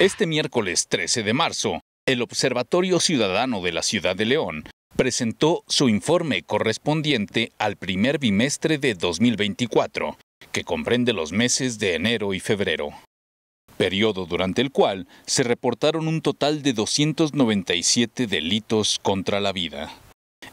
Este miércoles 13 de marzo, el Observatorio Ciudadano de la Ciudad de León presentó su informe correspondiente al primer bimestre de 2024, que comprende los meses de enero y febrero, periodo durante el cual se reportaron un total de 297 delitos contra la vida.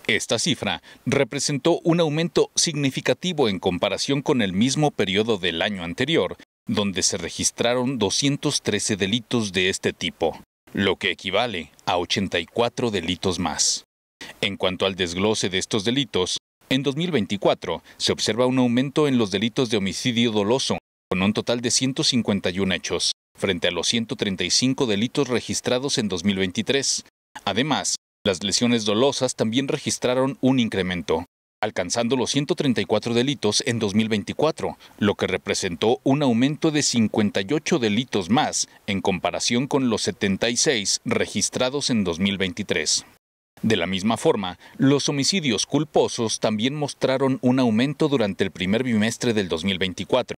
Esta cifra representó un aumento significativo en comparación con el mismo periodo del año anterior donde se registraron 213 delitos de este tipo, lo que equivale a 84 delitos más. En cuanto al desglose de estos delitos, en 2024 se observa un aumento en los delitos de homicidio doloso, con un total de 151 hechos, frente a los 135 delitos registrados en 2023. Además, las lesiones dolosas también registraron un incremento, alcanzando los 134 delitos en 2024, lo que representó un aumento de 58 delitos más en comparación con los 76 registrados en 2023. De la misma forma, los homicidios culposos también mostraron un aumento durante el primer bimestre del 2024,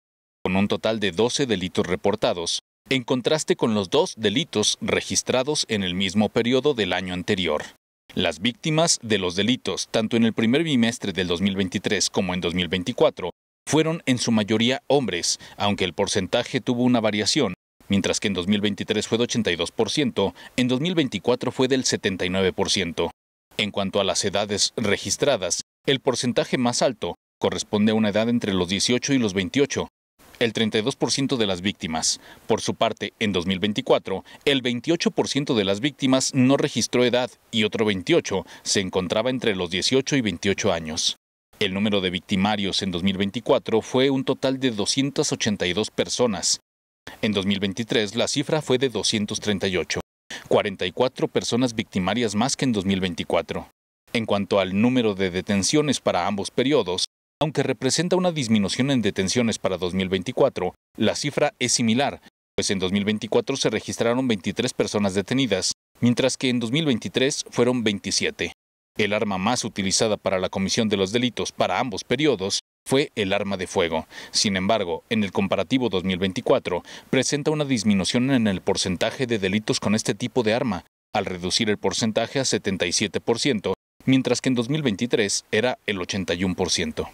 con un total de 12 delitos reportados, en contraste con los dos delitos registrados en el mismo periodo del año anterior. Las víctimas de los delitos, tanto en el primer bimestre del 2023 como en 2024, fueron en su mayoría hombres, aunque el porcentaje tuvo una variación, mientras que en 2023 fue de 82%, en 2024 fue del 79%. En cuanto a las edades registradas, el porcentaje más alto corresponde a una edad entre los 18 y los 28, el 32% de las víctimas. Por su parte, en 2024, el 28% de las víctimas no registró edad y otro 28% se encontraba entre los 18 y 28 años. El número de victimarios en 2024 fue un total de 282 personas. En 2023 la cifra fue de 238, 44 personas victimarias más que en 2024. En cuanto al número de detenciones para ambos periodos, aunque representa una disminución en detenciones para 2024, la cifra es similar, pues en 2024 se registraron 23 personas detenidas, mientras que en 2023 fueron 27. El arma más utilizada para la comisión de los delitos para ambos periodos fue el arma de fuego. Sin embargo, en el comparativo 2024 presenta una disminución en el porcentaje de delitos con este tipo de arma, al reducir el porcentaje a 77%, mientras que en 2023 era el 81%.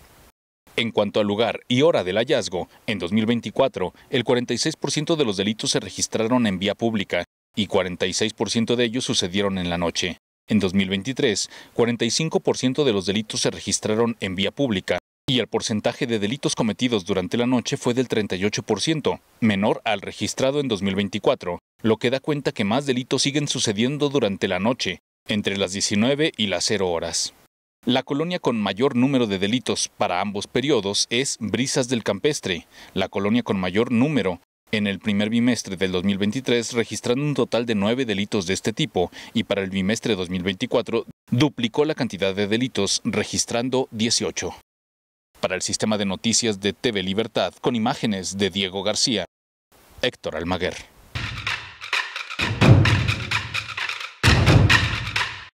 En cuanto al lugar y hora del hallazgo, en 2024, el 46% de los delitos se registraron en vía pública y 46% de ellos sucedieron en la noche. En 2023, 45% de los delitos se registraron en vía pública y el porcentaje de delitos cometidos durante la noche fue del 38%, menor al registrado en 2024, lo que da cuenta que más delitos siguen sucediendo durante la noche, entre las 19 y las 0 horas. La colonia con mayor número de delitos para ambos periodos es Brisas del Campestre, la colonia con mayor número. En el primer bimestre del 2023 registrando un total de nueve delitos de este tipo y para el bimestre 2024 duplicó la cantidad de delitos registrando 18. Para el sistema de noticias de TV Libertad, con imágenes de Diego García, Héctor Almaguer.